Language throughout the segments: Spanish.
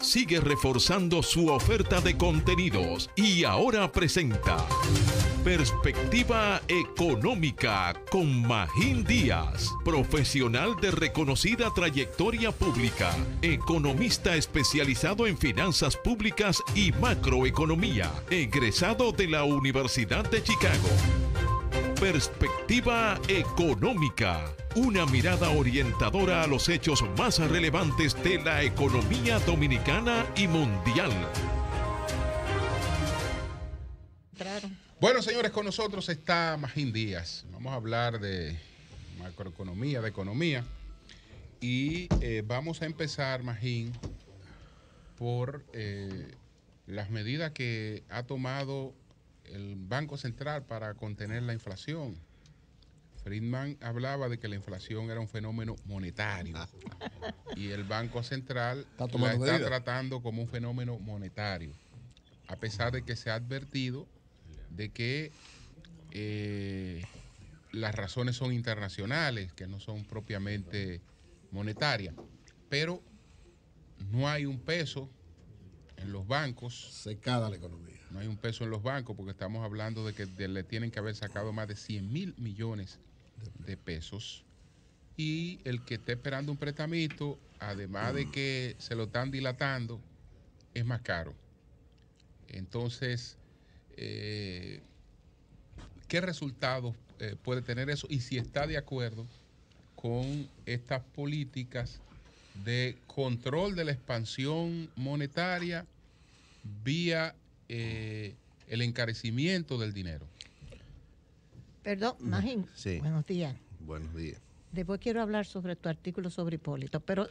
sigue reforzando su oferta de contenidos y ahora presenta Perspectiva Económica con Magín Díaz, profesional de reconocida trayectoria pública, economista especializado en finanzas públicas y macroeconomía, egresado de la Universidad de Chicago. Perspectiva económica. Una mirada orientadora a los hechos más relevantes de la economía dominicana y mundial. Bueno, señores, con nosotros está Magín Díaz. Vamos a hablar de macroeconomía, de economía. Y eh, vamos a empezar, Magín, por eh, las medidas que ha tomado el Banco Central para contener la inflación. Friedman hablaba de que la inflación era un fenómeno monetario y el Banco Central está la está tratando como un fenómeno monetario, a pesar de que se ha advertido de que eh, las razones son internacionales, que no son propiamente monetarias, pero no hay un peso en los bancos. Secada la economía no hay un peso en los bancos porque estamos hablando de que le tienen que haber sacado más de 100 mil millones de pesos. Y el que esté esperando un prestamito, además de que se lo están dilatando, es más caro. Entonces, eh, ¿qué resultados eh, puede tener eso? Y si está de acuerdo con estas políticas de control de la expansión monetaria vía eh, el encarecimiento del dinero. Perdón, Magín. Sí. Buenos días. Buenos días. Después quiero hablar sobre tu artículo sobre Hipólito, pero...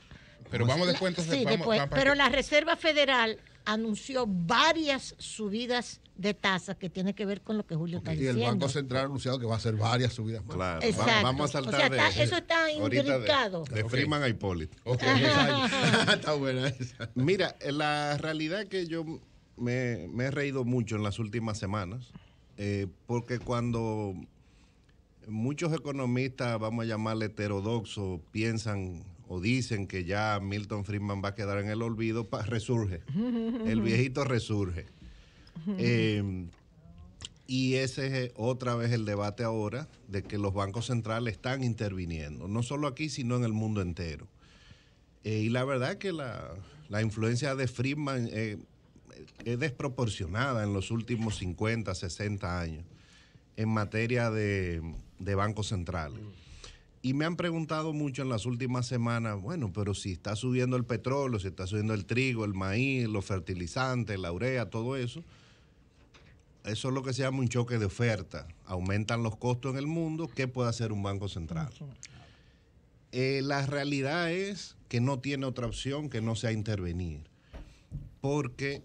Pero vamos de cuentos. después, pero la Reserva Federal anunció varias subidas de tasas que tiene que ver con lo que Julio está diciendo. Y el Banco Central ha anunciado que va a hacer varias subidas Claro. Exacto. vamos a saltar eso está indicado De, Freeman a Hipólito. está buena esa. Mira, la realidad que yo me, he reído mucho en las últimas semanas, eh, porque cuando muchos economistas, vamos a llamarle heterodoxos, piensan o dicen que ya Milton Friedman va a quedar en el olvido, resurge. El viejito resurge. Eh, y ese es eh, otra vez el debate ahora de que los bancos centrales están interviniendo, no solo aquí, sino en el mundo entero. y la verdad que la, influencia de Friedman es desproporcionada en los últimos 50, 60 años en materia de, de bancos centrales. Y me han preguntado mucho en las últimas semanas, bueno, pero si está subiendo el petróleo, si está subiendo el trigo, el maíz, los fertilizantes, la urea, todo eso, eso es lo que se llama un choque de oferta. Aumentan los costos en el mundo, ¿qué puede hacer un banco central? Eh, la realidad es que no tiene otra opción que no sea intervenir, porque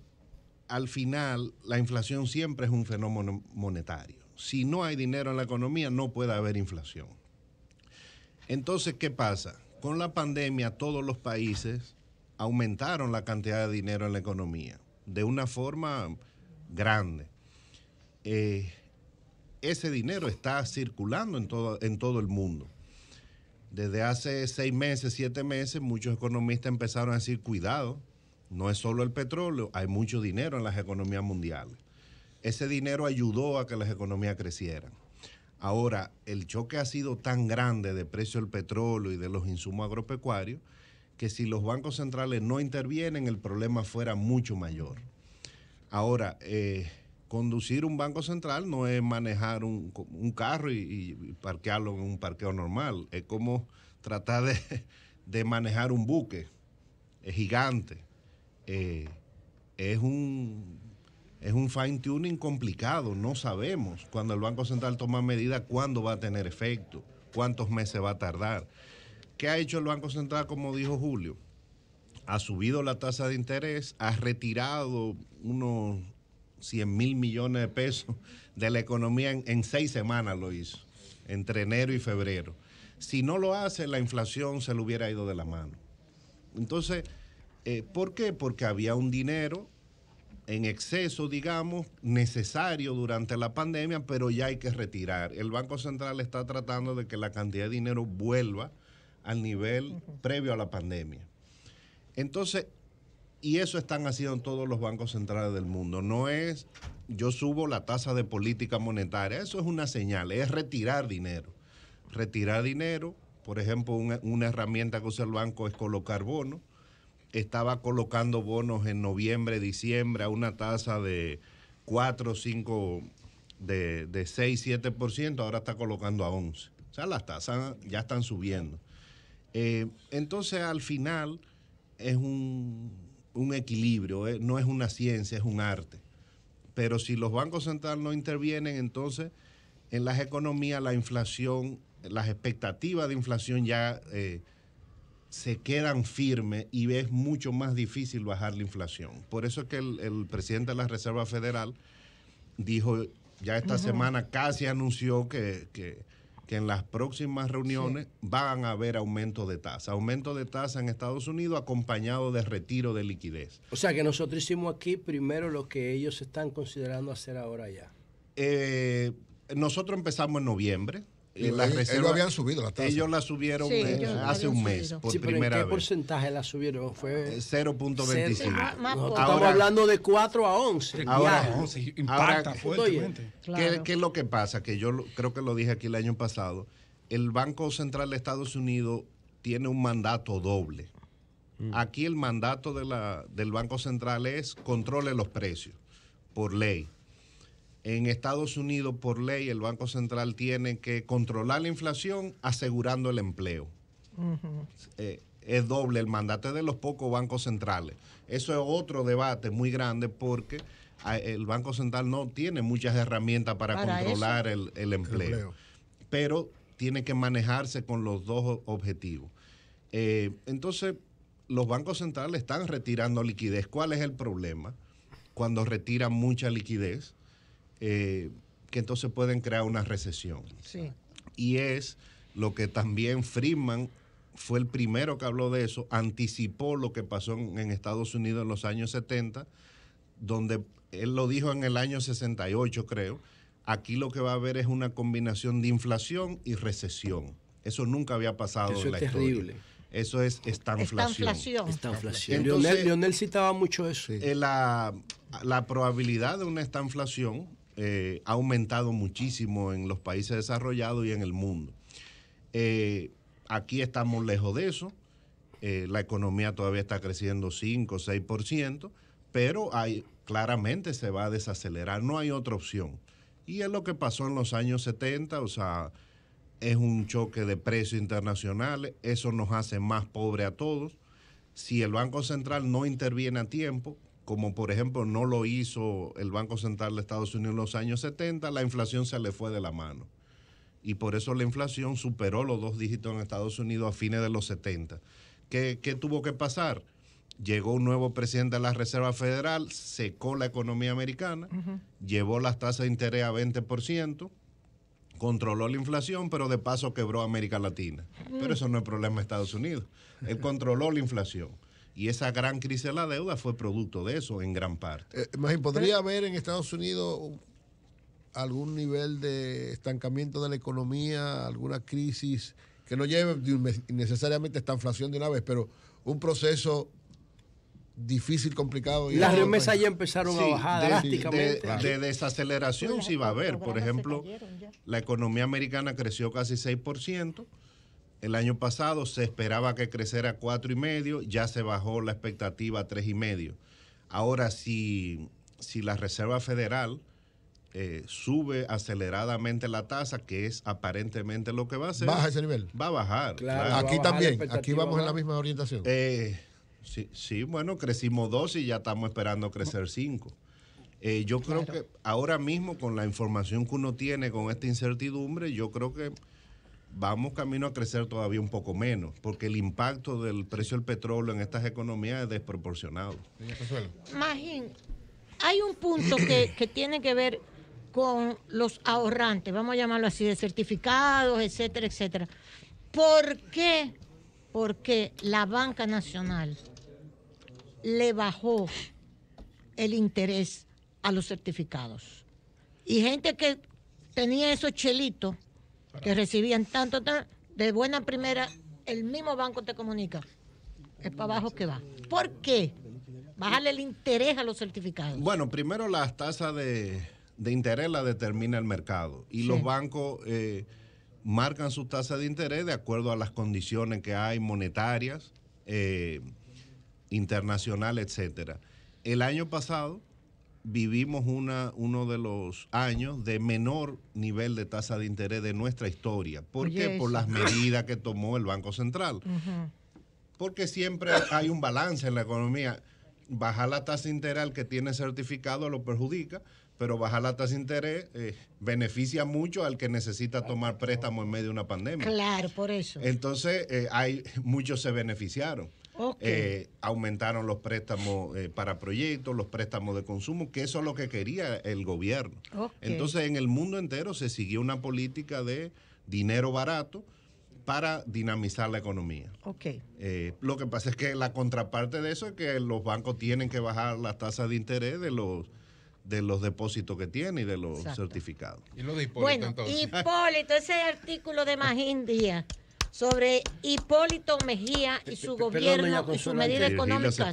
al final la inflación siempre es un fenómeno monetario. Si no hay dinero en la economía, no puede haber inflación. Entonces, ¿qué pasa? Con la pandemia todos los países aumentaron la cantidad de dinero en la economía de una forma grande. Eh, ese dinero está circulando en todo el mundo. Desde hace seis meses, siete meses, muchos economistas empezaron a decir, cuidado, no es solo el petróleo, hay mucho dinero en las economías mundiales. Ese dinero ayudó a que las economías crecieran. Ahora, el choque ha sido tan grande de precio del petróleo y de los insumos agropecuarios que si los bancos centrales no intervienen, el problema fuera mucho mayor. Ahora, eh, conducir un banco central no es manejar un, carro y, parquearlo en un parqueo normal. Es como tratar de, de manejar un buque es gigante. Eh, es un es un fine tuning complicado, no sabemos cuando el Banco Central toma medidas cuándo va a tener efecto, cuántos meses va a tardar. ¿Qué ha hecho el Banco Central, como dijo Julio? Ha subido la tasa de interés, ha retirado unos 100 mil millones de pesos de la economía en, en seis semanas lo hizo, entre enero y febrero. Si no lo hace, la inflación se le hubiera ido de la mano. Entonces, eh, ¿Por qué? Porque había un dinero en exceso, digamos, necesario durante la pandemia, pero ya hay que retirar. El Banco Central está tratando de que la cantidad de dinero vuelva al nivel previo a la pandemia. Entonces, y eso están haciendo todos los bancos centrales del mundo. No es yo subo la tasa de política monetaria, eso es una señal, es retirar dinero. Retirar dinero, por ejemplo, una, una herramienta que usa el banco es colocar bonos estaba colocando bonos en noviembre, diciembre a una tasa de 4, 5, de, de 6, 7%, ahora está colocando a 11. O sea, las tasas ya están subiendo. Eh, entonces, al final, es un, equilibrio, eh, no es una ciencia, es un arte. Pero si los bancos centrales no intervienen, entonces en las economías la inflación, las expectativas de inflación ya eh, se quedan firmes y es mucho más difícil bajar la inflación. Por eso es que el, presidente de la Reserva Federal dijo, ya esta semana casi anunció que, en las próximas reuniones van a haber aumento de tasa. Aumento de tasa en Estados Unidos acompañado de retiro de liquidez. O sea que nosotros hicimos aquí primero lo que ellos están considerando hacer ahora ya. Eh, nosotros empezamos en noviembre ellos, habían subido la Ellos la subieron eh, hace un mes, por primera ¿Qué porcentaje la subieron? Fue 0.25. Eh, ah, estamos hablando de 4 a 11. Ahora, 11 impacta fuertemente. ¿qué, es lo que pasa? Que yo creo que lo dije aquí el año pasado. El Banco Central de Estados Unidos tiene un mandato doble. Mm. Aquí el mandato del Banco Central es controle los precios por ley. En Estados Unidos, por ley, el Banco Central tiene que controlar la inflación asegurando el empleo. Eh, es doble el mandato de los pocos bancos centrales. Eso es otro debate muy grande porque ah, el Banco Central no tiene muchas herramientas para, controlar el, empleo, pero tiene que manejarse con los dos objetivos. Eh, entonces, los bancos centrales están retirando liquidez. ¿Cuál es el problema? Cuando retiran mucha liquidez, eh, que entonces pueden crear una recesión. Y es lo que también Friedman fue el primero que habló de eso, anticipó lo que pasó en, Estados Unidos en los años 70, donde él lo dijo en el año 68, creo. Aquí lo que va a haber es una combinación de inflación y recesión. Eso nunca había pasado en la Historia. Eso es estanflación. Estanflación. Lionel, citaba mucho eso. Eh, la, la probabilidad de una estanflación eh, ha aumentado muchísimo en los países desarrollados y en el mundo. Eh, aquí estamos lejos de eso. Eh, la economía todavía está creciendo 5 o 6%, pero claramente se va a desacelerar, no hay otra opción. Y es lo que pasó en los años 70, o sea, es un choque de precios internacionales, eso nos hace más pobres a todos. Si el Banco Central no interviene a tiempo, como por ejemplo no lo hizo el Banco Central de Estados Unidos en los años 70, la inflación se le fue de la mano. Y por eso la inflación superó los dos dígitos en Estados Unidos a fines de los 70. ¿Qué, tuvo que pasar? Llegó un nuevo presidente de la Reserva Federal, secó la economía americana, llevó las tasas de interés a 20%, controló la inflación, pero de paso quebró América Latina. Pero mm. eso no es problema de Estados Unidos. Él controló la inflación. Y esa gran crisis de la deuda fue producto de eso en gran parte. Eh, ¿podría haber en Estados Unidos algún nivel de estancamiento de la economía, alguna crisis que no lleve necesariamente esta inflación de una vez, pero un proceso difícil, complicado. Y Las remesas ya empezaron a bajar drásticamente. de desaceleración sí va a haber. Por ejemplo, la economía americana creció casi 6%. El año pasado se esperaba que creciera cuatro y medio, ya se bajó la expectativa a tres y medio. Ahora, si, si la Reserva Federal eh, sube aceleradamente la tasa, que es aparentemente lo que va a hacer. Baja ese nivel. Va a bajar. Aquí también, aquí vamos en la misma orientación. Eh, sí, sí, bueno, crecimos dos y ya estamos esperando crecer cinco. Eh, yo creo que ahora mismo, con la información que uno tiene, con esta incertidumbre, yo creo que vamos camino a crecer todavía un poco menos, porque el impacto del precio del petróleo en estas economías es desproporcionado. Magín, hay un punto que, que tiene que ver con los ahorrantes, vamos a llamarlo así, de certificados, etcétera, etcétera. ¿Por qué? Porque la banca nacional le bajó el interés a los certificados. Y gente que tenía esos chelitos que recibían tanto, de buena primera, el mismo banco te comunica. Es para abajo que va. ¿Por qué? Bajarle el interés a los certificados. Bueno, primero las tasas de, interés la determina el mercado y los bancos eh, marcan sus tasas de interés de acuerdo a las condiciones que hay monetarias, eh, internacional, etcétera. El año pasado, vivimos una, uno de los años de menor nivel de tasa de interés de nuestra historia. ¿Por qué? Por las medidas que tomó el Banco Central. Porque siempre hay un balance en la economía. Bajar la tasa de interés al que tiene certificado lo perjudica, pero bajar la tasa de interés eh, beneficia mucho al que necesita tomar préstamo en medio de una pandemia. Claro, por eso. Entonces, eh, hay, muchos se beneficiaron. Eh, aumentaron los préstamos eh, para proyectos, los préstamos de consumo, que eso es lo que quería el gobierno. Entonces, en el mundo entero se siguió una política de dinero barato para dinamizar la economía. Eh, lo que pasa es que la contraparte de eso es que los bancos tienen que bajar las tasas de interés de los de los depósitos que tienen y de los certificados. Y los de Hipólito, bueno, Hipólito, ese artículo de Magín Díaz sobre Hipólito Mejía y su gobierno y su medida económica.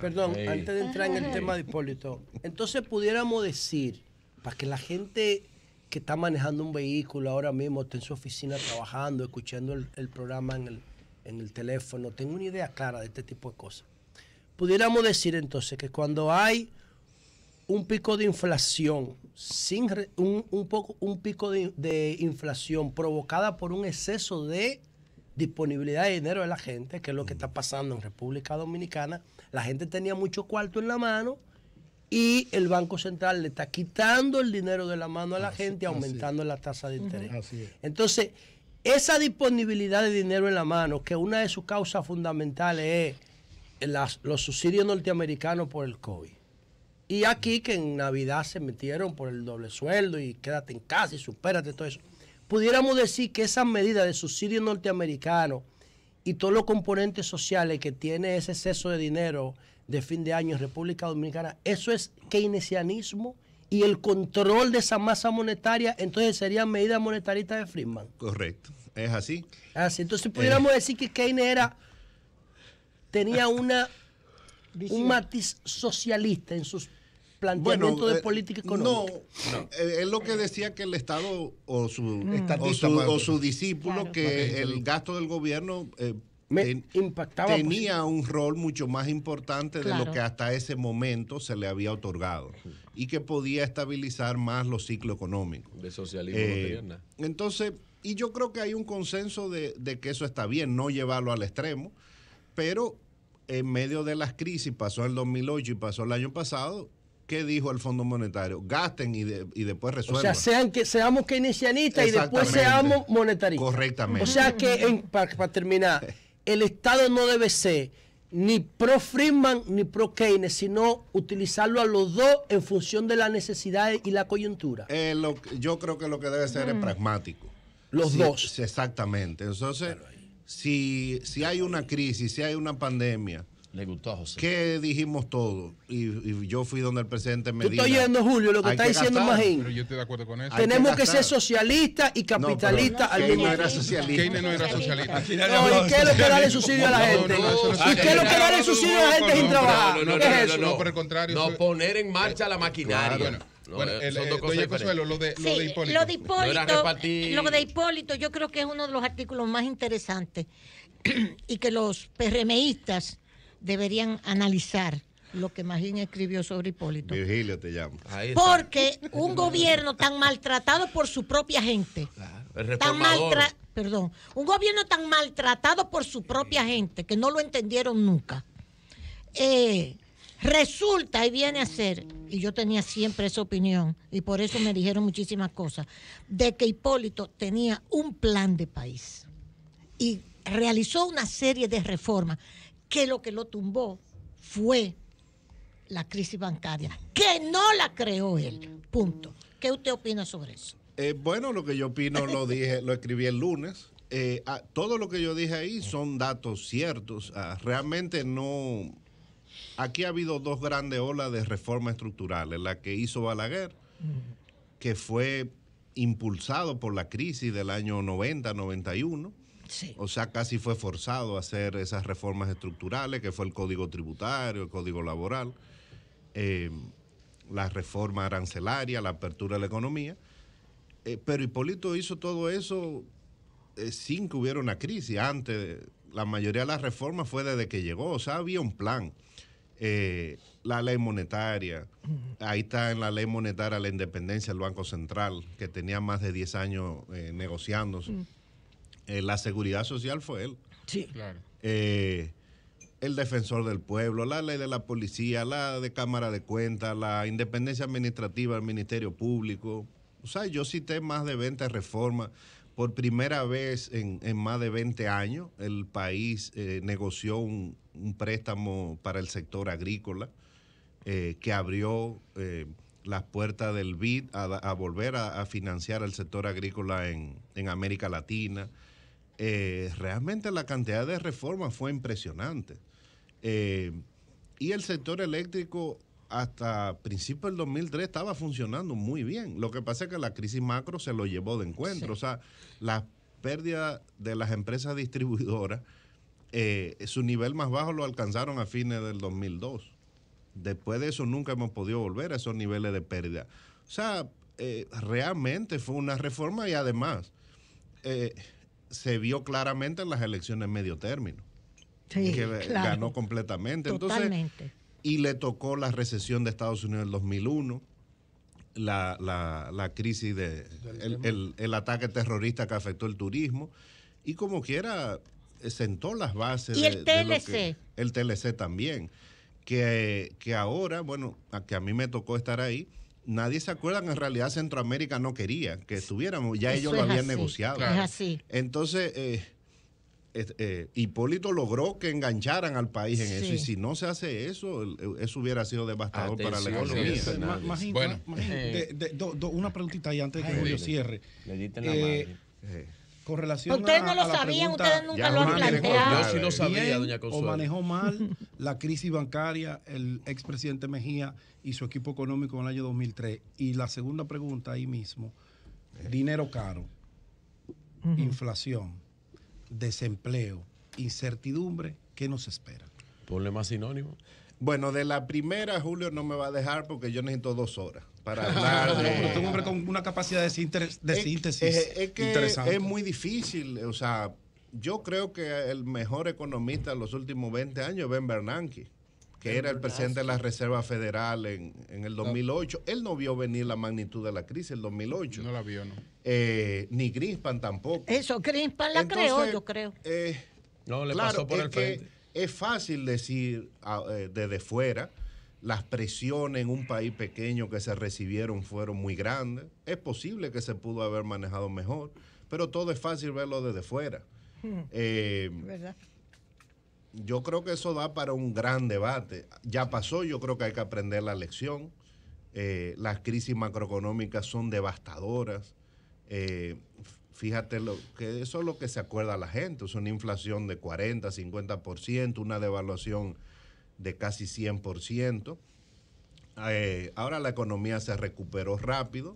Perdón, antes de entrar en el tema de Hipólito, entonces pudiéramos decir, para que la gente que está manejando un vehículo ahora mismo, está en su oficina trabajando, escuchando el, programa en el, teléfono, tenga una idea clara de este tipo de cosas. Pudiéramos decir entonces que cuando hay un pico de inflación, sin un, poco, un pico de inflación provocada por un exceso de disponibilidad de dinero de la gente, que es lo que está pasando en República Dominicana. La gente tenía mucho cuarto en la mano y el Banco Central le está quitando el dinero de la mano a la gente, aumentando la tasa de interés. Entonces, esa disponibilidad de dinero en la mano, que una de sus causas fundamentales es los subsidios norteamericanos por el COVID. Y aquí que en Navidad se metieron por el doble sueldo y quédate en casa y supérate todo eso pudiéramos decir que esas medidas de subsidio norteamericano y todos los componentes sociales que tiene ese exceso de dinero de fin de año en República Dominicana, eso es keynesianismo y el control de esa masa monetaria, entonces sería medida monetaristas de Friedman. Correcto, es así. Así, ah, entonces eh. pudiéramos decir que Keynes era, tenía una un matiz socialista en sus planteamiento de eh, política económica. No, eh, es lo que decía que el Estado o su, mm. discípulo, que el gasto del gobierno... Eh, tenía un rol mucho más importante de lo que hasta ese momento se le había otorgado y que podía estabilizar más los ciclos económicos. De socialismo. moderna. Entonces, y yo creo que hay un consenso de, de, que eso está bien, no llevarlo al extremo, pero en medio de las crisis, pasó el 2008 y pasó el año pasado, ¿Qué dijo el Fondo Monetario? Gasten y, después resuelvan. O sea, sean que, seamos keynesianistas y después seamos monetaristas. Correctamente. O sea que, para, terminar, el Estado no debe ser ni pro Friedman ni pro Keynes, sino utilizarlo a los dos en función de las necesidades y la coyuntura. Eh, yo creo que lo que debe ser es mm. pragmático. Los dos. Exactamente. Entonces, si, si hay una crisis, si hay una pandemia, le gustó a José. ¿Qué dijimos todos? Y, y, yo fui donde el presidente me dijo. Tú estás oyendo, Julio, lo que está que diciendo Magín. Pero yo estoy de acuerdo con eso. Tenemos que, ser socialistas y capitalistas al mismo tiempo. no era socialista. Keynel no era socialista. No, ¿y qué es lo que darle subsidio a la gente? ¿Y qué es lo que darle subsidio a la gente sin trabajar? No, no, no, por el contrario. No, poner en marcha la maquinaria. No, bueno, eh, el, son dos cosas Consuelo, lo de, lo de Hipólito. Lo de Hipólito, no lo de Hipólito, yo creo que es uno de los artículos más interesantes y que los PRMistas deberían analizar lo que Magín escribió sobre Hipólito. Virgilio te llamo. Porque un gobierno tan maltratado por su propia gente, perdón, un gobierno tan maltratado por su propia gente que no lo entendieron nunca, eh, resulta y viene a ser, y yo tenía siempre esa opinión, y por eso me dijeron muchísimas cosas, de que Hipólito tenía un plan de país y realizó una serie de reformas que lo que lo tumbó fue la crisis bancaria, que no la creó él. Punto. ¿Qué usted opina sobre eso? Eh, bueno, lo que yo opino lo dije, lo escribí el lunes. Eh, ah, todo lo que yo dije ahí son datos ciertos. Ah, realmente no. Aquí ha habido dos grandes olas de reformas estructurales. La que hizo Balaguer, que fue impulsado por la crisis del año 90-91 o sea, casi fue forzado a hacer esas reformas estructurales, que fue el código tributario, el código laboral, eh, la reforma arancelaria, la apertura de la economía. Eh, pero Hipólito hizo todo eso eh, sin que hubiera una crisis. Antes, la mayoría de las reformas fue desde que llegó, o sea, había un plan. Eh, la ley monetaria, ahí está en la ley monetaria la independencia del Banco Central, que tenía más de 10 años negociándose. Eh, la seguridad social fue él. Sí. Claro. Eh, el defensor del pueblo, la ley de la policía, la de Cámara de Cuentas, la independencia administrativa del Ministerio Público. O sea, yo cité más de 20 reformas. Por primera vez en, más de 20 años, el país eh, negoció un, préstamo para el sector agrícola que abrió las puertas del BID a, volver a, financiar al sector agrícola en, en América Latina eh, realmente la cantidad de reformas fue impresionante. Eh, y el sector eléctrico hasta principios del 2003 estaba funcionando muy bien. Lo que pasa es que la crisis macro se lo llevó de encuentro. O sea, la pérdida de las empresas distribuidoras, eh, su nivel más bajo lo alcanzaron a fines del 2002. Después de eso nunca hemos podido volver a esos niveles de pérdida. O sea, realmente fue una reforma y además se vio claramente en las elecciones medio término. Sí, que eh, ganó completamente. Totalmente. y le tocó la recesión de Estados Unidos en 2001, la, la, la crisis, de, el, ataque terrorista que afectó el turismo, y como quiera, eh, sentó las bases. Y el TLC. que, el TLC también, que, ahora, bueno, que a mí me tocó estar ahí nadie se acuerda que en realidad Centroamérica no quería que estuviéramos, ya ellos lo habían negociado. Es así. Entonces, eh, eh, Hipólito logró que engancharan al país en eso. Y si no se hace eso, eh, eso hubiera sido devastador para la economía. una preguntita ahí antes de que Julio cierre. Le ustedes no lo sabían, ustedes nunca lo han Yo sí doña O manejó mal la crisis bancaria el expresidente Mejía y su equipo económico en el año 2003. Y la segunda pregunta ahí mismo, dinero caro, inflación, desempleo, incertidumbre, ¿qué nos espera? Ponle más sinónimo. Bueno, de la primera, Julio, no me va a dejar porque yo necesito dos horas para hablar. De... un hombre con una capacidad de, síntesis, es, Es muy difícil, o sea, yo creo que el mejor economista de los últimos 20 años es Ben Bernanke, que era el presidente de la Reserva Federal en, el 2008. Él no vio venir la magnitud de la crisis en el 2008. No la vio, no. Eh, ni Grispan tampoco. Eso, Greenspan la creó, yo creo. Eh, no, le pasó por el frente. Es fácil decir ah, eh, desde fuera las presiones en un país pequeño que se recibieron fueron muy grandes. Es posible que se pudo haber manejado mejor, pero todo es fácil verlo desde fuera. Hmm. Eh, yo creo que eso da para un gran debate. Ya pasó, yo creo que hay que aprender la lección. Eh, las crisis macroeconómicas son devastadoras. Eh, fíjate lo, que eso es lo que se acuerda la gente. Es una inflación de 40, 50%, una devaluación de casi 100%. Eh, ahora la economía se recuperó rápido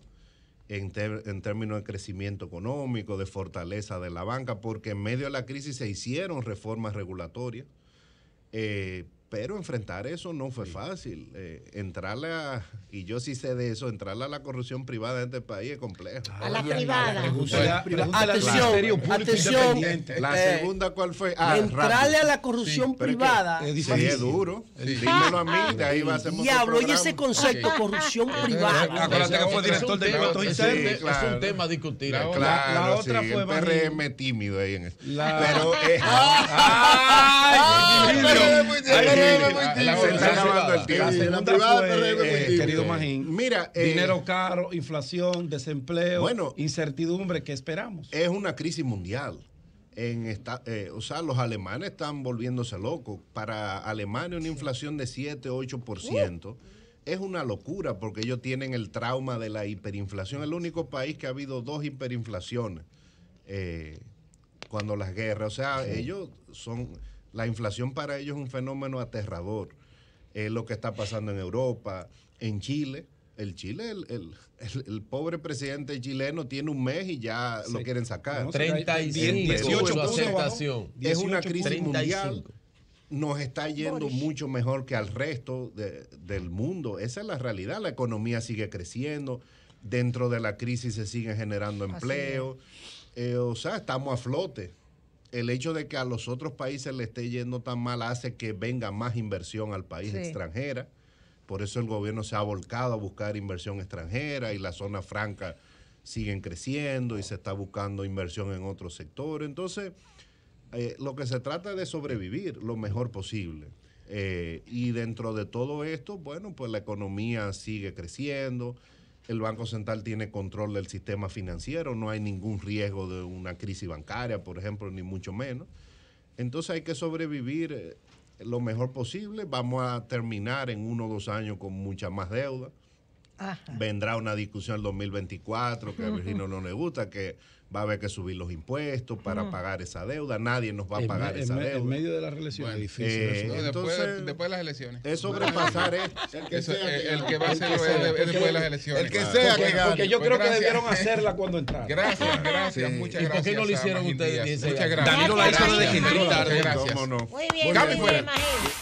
en, en, términos de crecimiento económico, de fortaleza de la banca, porque en medio de la crisis se hicieron reformas regulatorias. Eh, pero enfrentar eso no fue fácil. Eh, entrarle a, y yo sí sé de eso, entrarle a la corrupción privada En este país es complejo. a la privada. Atención, atención. La eh, segunda, ¿cuál fue? Ah, entrarle a la corrupción privada. Es, es, duro. Dímelo a mí, ah, ahí va a ser Diablo, y ese concepto, corrupción eh, privada. Acuérdate que fue director de impuestos internos. Es un tema a Claro, la, otra fue. PRM tímido ahí en eso. Pero. Querido Magín, mira, eh, dinero caro, inflación, desempleo, incertidumbre, ¿qué esperamos? Es una crisis mundial. Eh, o sea, los alemanes están volviéndose locos. Para Alemania una inflación de 7, 8%. es una locura porque ellos tienen el trauma de la hiperinflación. El único país que ha habido dos hiperinflaciones eh, cuando las guerras. O sea, ellos son la inflación para ellos es un fenómeno aterrador. Es lo que está pasando en Europa, en Chile. El Chile, el, pobre presidente chileno tiene un mes y ya lo quieren sacar. y 18 Es una crisis mundial. Nos está yendo mucho mejor que al resto del mundo. Esa es la realidad. La economía sigue creciendo. Dentro de la crisis se sigue generando empleo. Eh, o sea, estamos a flote el hecho de que a los otros países le esté yendo tan mal hace que venga más inversión al país extranjera. Por eso el gobierno se ha volcado a buscar inversión extranjera y la zona franca siguen creciendo y se está buscando inversión en otros sectores. Entonces, eh, lo que se trata es de sobrevivir lo mejor posible. Eh, y dentro de todo esto, bueno, pues la economía sigue creciendo, el Banco Central tiene control del sistema financiero, no hay ningún riesgo de una crisis bancaria, por ejemplo, ni mucho menos. Entonces hay que sobrevivir eh, lo mejor posible, vamos a terminar en uno o dos años con mucha más deuda. Vendrá una discusión el 2024 que a Virginia no le gusta, que va a haber que subir los impuestos para pagar esa deuda. Nadie nos va a pagar esa deuda. En medio de las elecciones Es difícil. Eh, eso. después, de las elecciones. Es sobrepasar el, que eso, sea, eh, el, que va a ser después de las elecciones. El que sea porque, que yo pues creo que debieron hacerla cuando entraron. Gracias, gracias, muchas gracias. ¿Y por qué no lo hicieron ustedes? Muchas gracias. Danilo la hizo Gracias. Muy bien,